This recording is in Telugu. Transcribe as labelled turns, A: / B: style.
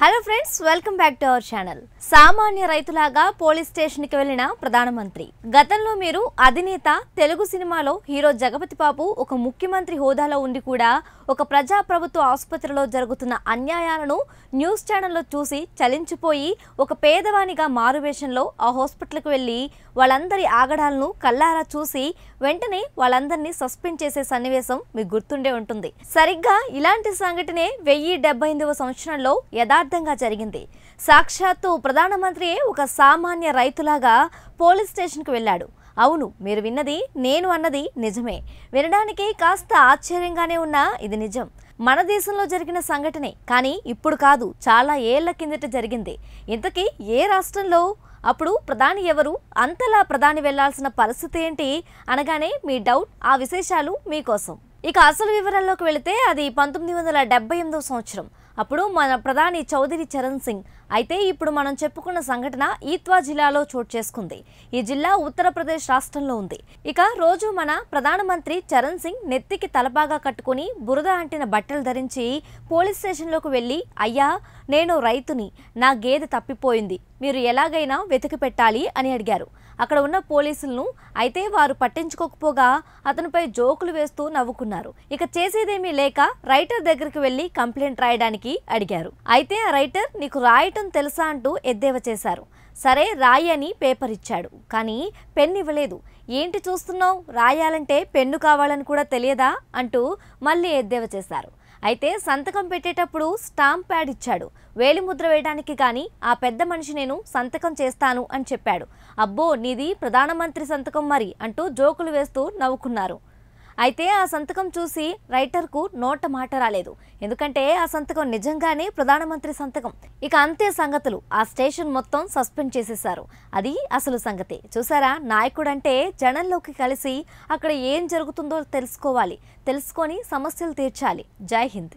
A: hello friends welcome back to our channel సామాన్య రైతులాగా పోలీస్ స్టేషన్కి వెళ్లిన ప్రధానమంత్రి గతంలో మీరు అధినేత తెలుగు సినిమాలో హీరో జగపతి బాబు ఒక ముఖ్యమంత్రి హోదాలో ఉండి కూడా ఒక ప్రజా ప్రభుత్వ ఆసుపత్రిలో జరుగుతున్న అన్యాయాలను న్యూస్ ఛానల్లో చూసి చలించిపోయి ఒక పేదవానిగా మారువేషంలో ఆ హాస్పిటల్కి వెళ్ళి వాళ్ళందరి ఆగడాలను కల్లారా చూసి వెంటనే వాళ్ళందరినీ సస్పెండ్ చేసే సన్నివేశం మీకు గుర్తుండే ఉంటుంది సరిగ్గా ఇలాంటి సంఘటనే వెయ్యి డెబ్బై సంవత్సరంలో యథా యథార్థంగా జరిగింది సాక్షాత్తు ప్రధానమంత్రియే ఒక సామాన్య రైతులాగా పోలీస్ స్టేషన్కు వెళ్ళాడు అవును మీరు విన్నది నేను అన్నది నిజమే వినడానికి కాస్త ఆశ్చర్యంగానే ఉన్నా ఇది నిజం మన దేశంలో జరిగిన సంఘటనే కానీ ఇప్పుడు కాదు చాలా ఏళ్ల కిందట జరిగింది ఇంతకీ ఏ రాష్ట్రంలో అప్పుడు ప్రధాని ఎవరు అంతలా ప్రధాని వెళ్లాల్సిన పరిస్థితి ఏంటి అనగానే మీ డౌట్ ఆ విశేషాలు మీకోసం ఇక అసలు వివరాల్లోకి వెళితే అది పంతొమ్మిది వందల డెబ్బై ఎనిమిదవ సంవత్సరం అప్పుడు మన ప్రధాని చౌదరి చరణ్ సింగ్ అయితే ఇప్పుడు మనం చెప్పుకున్న సంఘటన ఈత్వా జిల్లాలో చోటు చేసుకుంది ఈ జిల్లా ఉత్తరప్రదేశ్ రాష్ట్రంలో ఉంది ఇక రోజు మన ప్రధానమంత్రి చరణ్ సింగ్ నెత్తికి తలపాగా కట్టుకుని బురద అంటిన బట్టలు ధరించి పోలీస్ స్టేషన్లోకి వెళ్ళి అయ్యా నేను రైతుని నా గేదె తప్పిపోయింది మీరు ఎలాగైనా వెతికి పెట్టాలి అని అడిగారు అక్కడ ఉన్న పోలీసులను అయితే వారు పట్టించుకోకపోగా అతనిపై జోకులు వేస్తూ నవ్వుకున్నారు ఇక చేసేదేమీ లేక రైటర్ దగ్గరికి వెళ్ళి కంప్లైంట్ రాయడానికి అడిగారు అయితే ఆ రైటర్ నీకు రాయటం రాయటం తెలుసా అంటూ ఎద్దేవా చేశారు సరే రాయి అని పేపర్ ఇచ్చాడు కానీ పెన్ ఇవ్వలేదు ఏంటి చూస్తున్నావు రాయాలంటే పెన్ను కావాలని కూడా తెలియదా అంటూ మళ్ళీ ఎద్దేవా చేశారు అయితే సంతకం పెట్టేటప్పుడు స్టాంప్ ప్యాడ్ ఇచ్చాడు వేలిముద్ర వేయడానికి కానీ ఆ పెద్ద మనిషి నేను సంతకం చేస్తాను అని చెప్పాడు అబ్బో నీది ప్రధానమంత్రి సంతకం మరి అంటూ జోకులు వేస్తూ నవ్వుకున్నారు అయితే ఆ సంతకం చూసి రైటర్కు నోట మాట రాలేదు ఎందుకంటే ఆ సంతకం నిజంగానే ప్రధానమంత్రి సంతకం ఇక అంతే సంగతులు ఆ స్టేషన్ మొత్తం సస్పెండ్ చేసేశారు అది అసలు సంగతి చూసారా నాయకుడు అంటే జనంలోకి కలిసి అక్కడ ఏం జరుగుతుందో తెలుసుకోవాలి తెలుసుకొని సమస్యలు తీర్చాలి జై హింద్